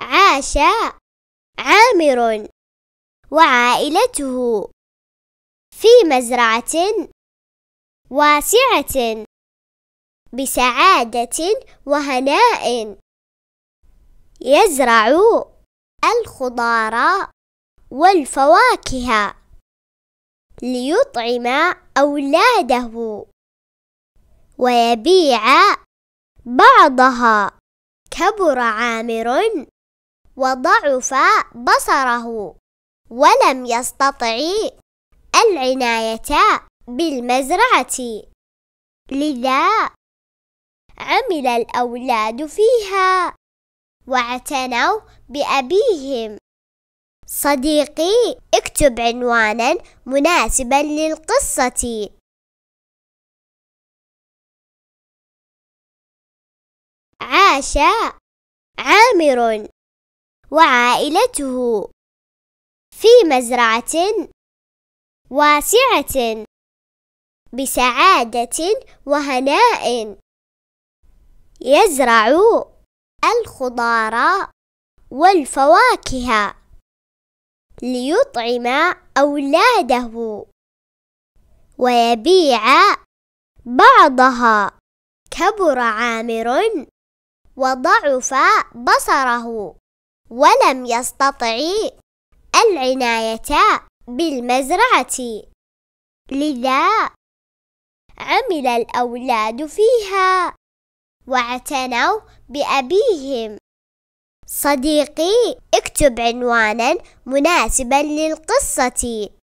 عاش عامر وعائلته في مزرعة واسعة بسعادة وهناء يزرع الخضار والفواكه ليطعم أولاده ويبيع بعضها كبر عامر وضعف بصره ولم يستطع العناية بالمزرعة لذا عمل الأولاد فيها واعتنوا بأبيهم صديقي اكتب عنوانا مناسبا للقصة عاش عامر وعائلته في مزرعة واسعة بسعادة وهناء يزرع الخضار والفواكه ليطعم أولاده ويبيع بعضها كبر عامر وضعف بصره ولم يستطعي العناية بالمزرعة لذا عمل الأولاد فيها واعتنوا بأبيهم صديقي اكتب عنوانا مناسبا للقصة